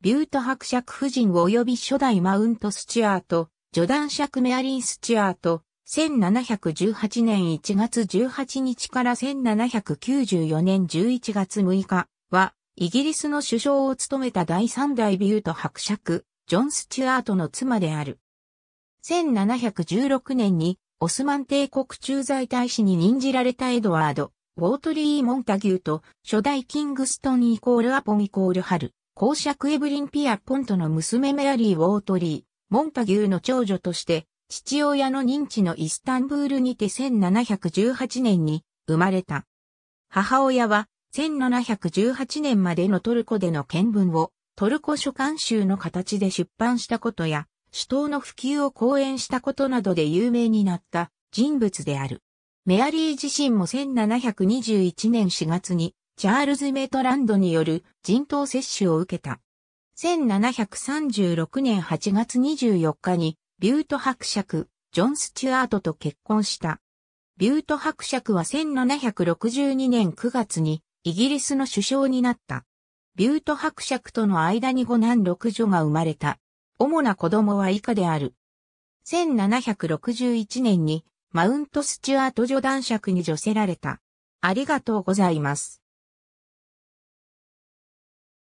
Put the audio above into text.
ビュート伯爵夫人及び初代マウント・スチュアート、ジョダン爵メアリー・スチュアート、1718年1月18日から1794年11月6日は、イギリスの首相を務めた第3代ビュート伯爵、ジョン・スチュアートの妻である。1716年にオスマン帝国駐在大使に任じられたエドワード、ウォートリー・モンタギューと初代キングストンイコールアポンイコールハル、公爵エブリン・ピア・ポントの娘メアリー・ウォートリー、モンタギューの長女として、父親の認知のイスタンブールにて1718年に生まれた。母親は1718年までのトルコでの見聞をトルコ書簡集の形で出版したことや、首都の普及を講演したことなどで有名になった人物である。メアリー自身も1721年4月にチャールズ・メトランドによる人痘接種を受けた。1736年8月24日に、ビュート伯爵、ジョン・スチュアートと結婚した。ビュート伯爵は1762年9月にイギリスの首相になった。ビュート伯爵との間に5男6女が生まれた。主な子供は以下である。1761年にマウントスチュアート女男爵に助せられた。ありがとうございます。